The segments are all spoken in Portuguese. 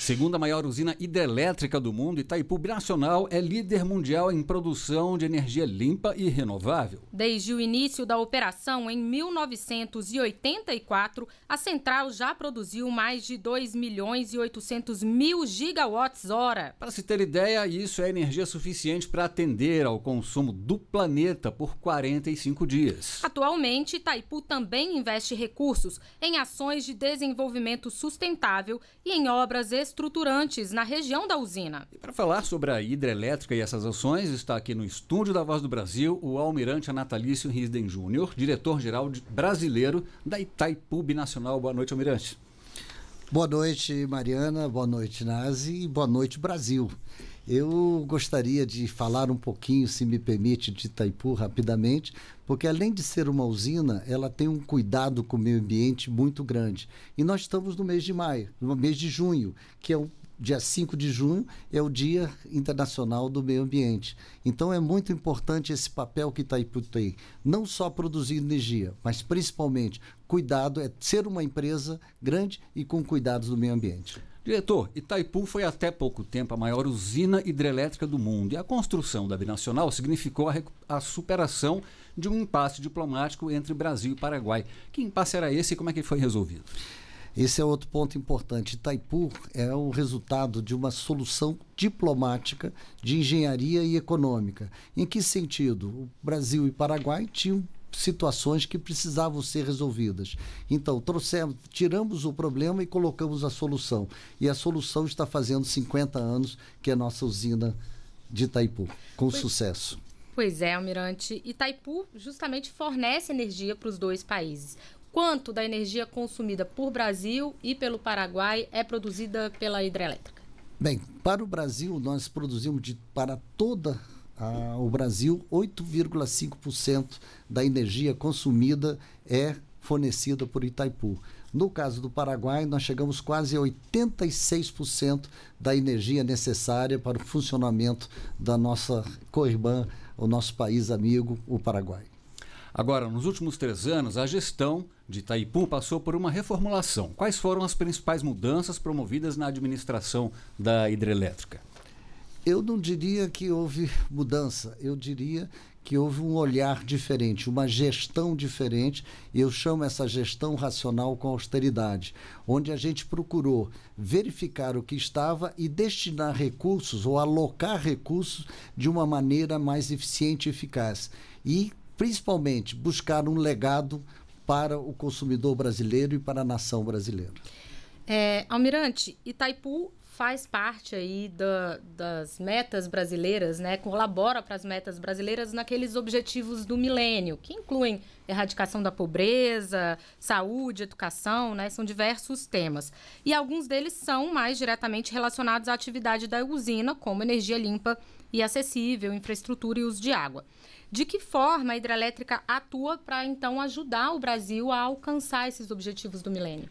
Segunda maior usina hidrelétrica do mundo, Itaipu Nacional é líder mundial em produção de energia limpa e renovável. Desde o início da operação, em 1984, a central já produziu mais de 2 milhões e 800 mil gigawatts-hora. Para se ter ideia, isso é energia suficiente para atender ao consumo do planeta por 45 dias. Atualmente, Itaipu também investe recursos em ações de desenvolvimento sustentável e em obras estruturais estruturantes na região da usina. E para falar sobre a hidrelétrica e essas ações, está aqui no estúdio da Voz do Brasil o almirante Natalício Risden Júnior, diretor-geral brasileiro da Itaipu Nacional. Boa noite, almirante. Boa noite, Mariana. Boa noite, Nazi. boa noite, Brasil. Eu gostaria de falar um pouquinho, se me permite, de Itaipu rapidamente, porque além de ser uma usina, ela tem um cuidado com o meio ambiente muito grande. E nós estamos no mês de maio, no mês de junho, que é o dia 5 de junho é o Dia Internacional do Meio Ambiente. Então é muito importante esse papel que Itaipu tem, não só produzir energia, mas principalmente cuidado é ser uma empresa grande e com cuidados do meio ambiente. Diretor, Itaipu foi até pouco tempo a maior usina hidrelétrica do mundo e a construção da binacional significou a, a, superação de um impasse diplomático entre Brasil e Paraguai. Que impasse era esse e como é que foi resolvido? Esse é outro ponto importante. Itaipu é o resultado de uma solução diplomática de engenharia e econômica. Em que sentido? O Brasil e Paraguai tinham situações que precisavam ser resolvidas. Então, trouxemos, tiramos o problema e colocamos a solução. E a solução está fazendo 50 anos que é a nossa usina de Itaipu, com pois, sucesso. Pois é, Almirante. Itaipu justamente fornece energia para os dois países. Quanto da energia consumida por Brasil e pelo Paraguai é produzida pela hidrelétrica? Bem, para o Brasil, nós produzimos de, para toda a o Brasil, 8,5% da energia consumida é fornecida por Itaipu. No caso do Paraguai, nós chegamos quase a 86% da energia necessária para o funcionamento da nossa co o nosso país amigo, o Paraguai. Agora, nos últimos três anos, a gestão de Itaipu passou por uma reformulação. Quais foram as principais mudanças promovidas na administração da hidrelétrica? Eu não diria que houve mudança, eu diria que houve um olhar diferente, uma gestão diferente, e eu chamo essa gestão racional com austeridade, onde a gente procurou verificar o que estava e destinar recursos ou alocar recursos de uma maneira mais eficiente e eficaz. E, principalmente, buscar um legado para o consumidor brasileiro e para a nação brasileira. É, Almirante, Itaipu faz parte aí da, das metas brasileiras, né? Colabora para as metas brasileiras naqueles objetivos do milênio, que incluem erradicação da pobreza, saúde, educação, né? São diversos temas. E alguns deles são mais diretamente relacionados à atividade da usina, como energia limpa e acessível, infraestrutura e uso de água. De que forma a hidrelétrica atua para então ajudar o Brasil a alcançar esses objetivos do milênio?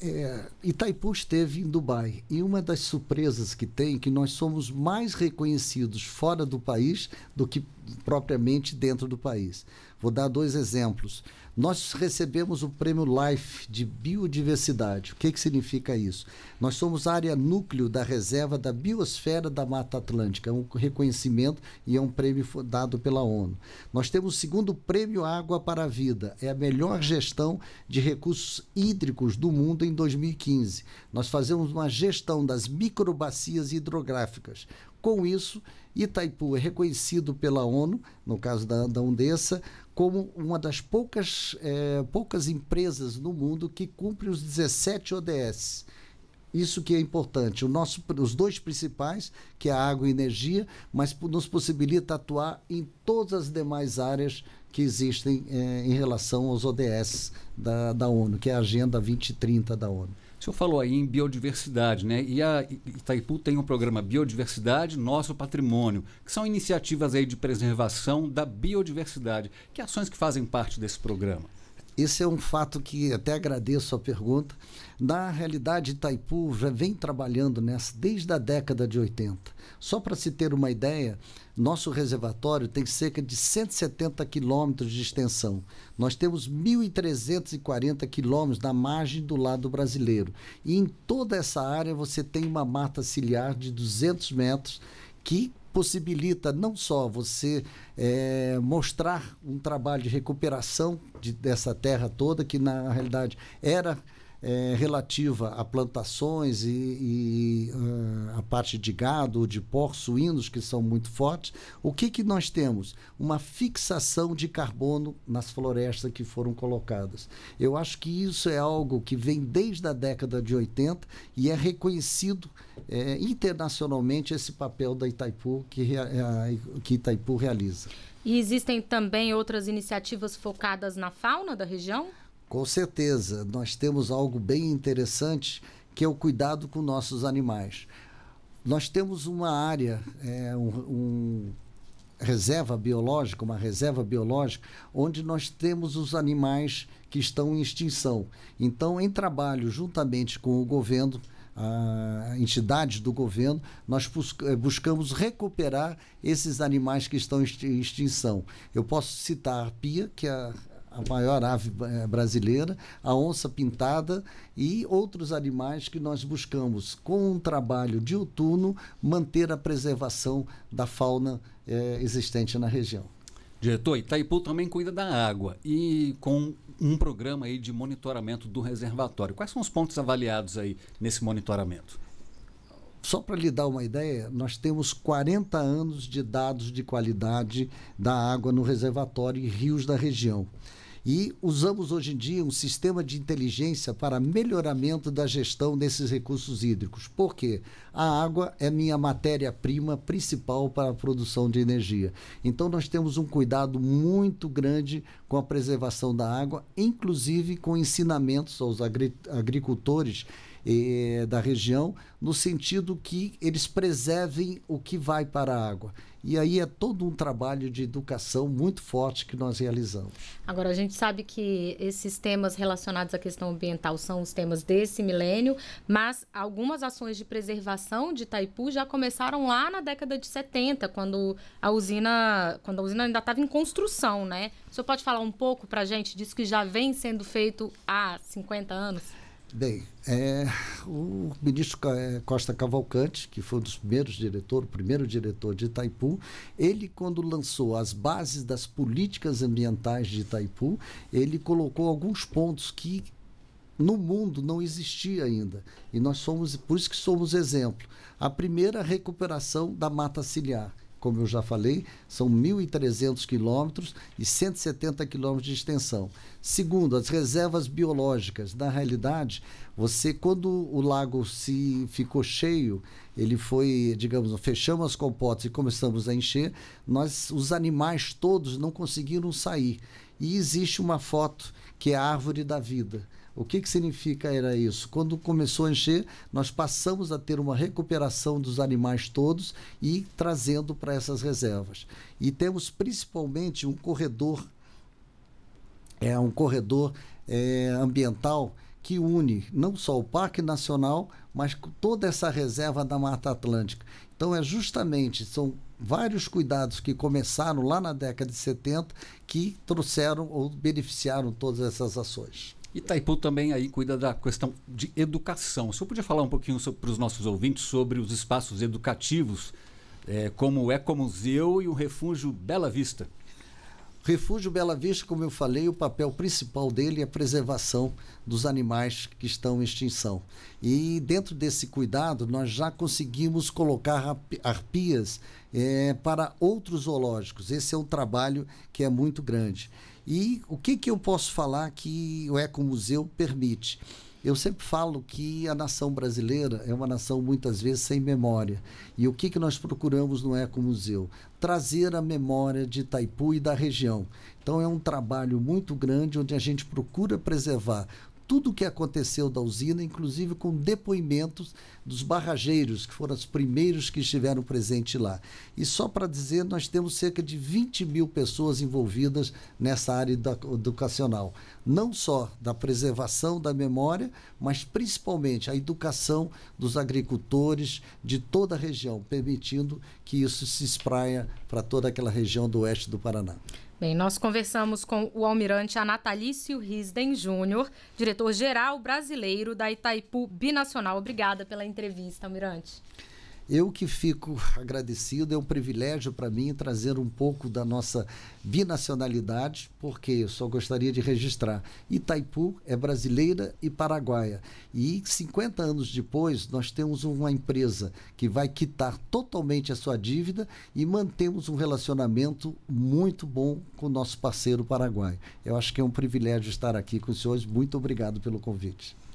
É, Itaipu esteve em Dubai e uma das surpresas que tem é que nós somos mais reconhecidos fora do país do que propriamente dentro do país. Vou dar dois exemplos. Nós recebemos o prêmio LIFE de biodiversidade. O que, que significa isso? Nós somos a área núcleo da reserva da biosfera da Mata Atlântica. É um reconhecimento e é um prêmio dado pela ONU. Nós temos o segundo prêmio Água para a Vida. É a melhor gestão de recursos hídricos do mundo em 2015. Nós fazemos uma gestão das microbacias hidrográficas com isso, Itaipu é reconhecido pela ONU, no caso da, da Undessa, como uma das poucas, é, poucas empresas no mundo que cumpre os 17 ODS. Isso que é importante. O nosso, os dois principais, que é a água e energia, mas nos possibilita atuar em todas as demais áreas que existem é, em relação aos ODS da, da ONU, que é a Agenda 2030 da ONU senhor falou aí em biodiversidade, né? E a Itaipu tem um programa Biodiversidade, Nosso Patrimônio, que são iniciativas aí de preservação da biodiversidade. Que ações que fazem parte desse programa? Esse é um fato que até agradeço a pergunta. Na realidade, Itaipu já vem trabalhando nessa desde a década de 80. Só para se ter uma ideia, nosso reservatório tem cerca de 170 quilômetros de extensão. Nós temos 1.340 quilômetros da margem do lado brasileiro. E em toda essa área você tem uma mata ciliar de 200 metros que possibilita não só você é, mostrar um trabalho de recuperação de, dessa terra toda, que na realidade era é, relativa a plantações e, e uh, a parte de gado, de porcos, suínos, que são muito fortes, o que, que nós temos? Uma fixação de carbono nas florestas que foram colocadas. Eu acho que isso é algo que vem desde a década de 80 e é reconhecido é, internacionalmente esse papel da Itaipu que, é, que Itaipu realiza. E existem também outras iniciativas focadas na fauna da região? Com certeza, nós temos algo bem interessante que é o cuidado com nossos animais. Nós temos uma área, é, um, um reserva biológica, uma reserva biológica, onde nós temos os animais que estão em extinção. Então, em trabalho juntamente com o governo, entidades do governo, nós é, buscamos recuperar esses animais que estão em extinção. Eu posso citar a pia, que é a maior ave eh, brasileira, a onça pintada e outros animais que nós buscamos, com um trabalho outono, manter a preservação da fauna eh, existente na região. Diretor, Itaipu também cuida da água e com um programa aí de monitoramento do reservatório. Quais são os pontos avaliados aí nesse monitoramento? Só para lhe dar uma ideia, nós temos 40 anos de dados de qualidade da água no reservatório e rios da região. E usamos hoje em dia um sistema de inteligência para melhoramento da gestão desses recursos hídricos. Por quê? A água é minha matéria-prima principal para a produção de energia. Então, nós temos um cuidado muito grande com a preservação da água, inclusive com ensinamentos aos agri agricultores eh, da região, no sentido que eles preservem o que vai para a água. E aí é todo um trabalho de educação muito forte que nós realizamos. Agora, a gente sabe que esses temas relacionados à questão ambiental são os temas desse milênio, mas algumas ações de preservação de Itaipu já começaram lá na década de 70, quando a usina, quando a usina ainda estava em construção, né? O senhor pode falar um pouco para a gente disso que já vem sendo feito há 50 anos? Bem, é, o ministro é, Costa Cavalcante, que foi um dos primeiros diretores, o primeiro diretor de Itaipu, ele, quando lançou as bases das políticas ambientais de Itaipu, ele colocou alguns pontos que no mundo não existia ainda. E nós somos, por isso que somos exemplo. A primeira, a recuperação da mata ciliar como eu já falei, são 1.300 quilômetros e 170 quilômetros de extensão. Segundo, as reservas biológicas. Na realidade, você, quando o lago se ficou cheio, ele foi, digamos, fechamos as compotas e começamos a encher, nós, os animais todos não conseguiram sair. E existe uma foto que é a árvore da vida o que, que significa era isso? Quando começou a encher, nós passamos a ter uma recuperação dos animais todos e trazendo para essas reservas. E temos principalmente um corredor, é um corredor é, ambiental que une não só o Parque Nacional, mas toda essa reserva da Mata Atlântica. Então é justamente, são vários cuidados que começaram lá na década de 70 que trouxeram ou beneficiaram todas essas ações. Itaipu também aí cuida da questão de educação. O senhor podia falar um pouquinho para os nossos ouvintes sobre os espaços educativos, eh, é, como o Ecomuseu e o Refúgio Bela Vista? Refúgio Bela Vista, como eu falei, o papel principal dele é a preservação dos animais que estão em extinção. E dentro desse cuidado, nós já conseguimos colocar arpias é, para outros zoológicos. Esse é um trabalho que é muito grande. E o que, que eu posso falar que o Ecomuseu permite? Eu sempre falo que a nação brasileira é uma nação muitas vezes sem memória. E o que, que nós procuramos no Ecomuseu? Trazer a memória de Itaipu e da região. Então é um trabalho muito grande onde a gente procura preservar tudo o que aconteceu da usina, inclusive com depoimentos dos barrageiros, que foram os primeiros que estiveram presentes lá. E só para dizer, nós temos cerca de 20 mil pessoas envolvidas nessa área educacional não só da preservação da memória, mas principalmente a educação dos agricultores de toda a região, permitindo que isso se espraia para toda aquela região do oeste do Paraná. Bem, nós conversamos com o almirante Anatalício Risden Júnior, diretor-geral brasileiro da Itaipu Binacional. Obrigada pela entrevista, almirante. Eu que fico agradecido, é um privilégio para mim trazer um pouco da nossa binacionalidade, porque eu só gostaria de registrar. Itaipu é brasileira e paraguaia. E 50 anos depois, nós temos uma empresa que vai quitar totalmente a sua dívida e mantemos um relacionamento muito bom com o nosso parceiro paraguaio. Eu acho que é um privilégio estar aqui com os senhores. Muito obrigado pelo convite.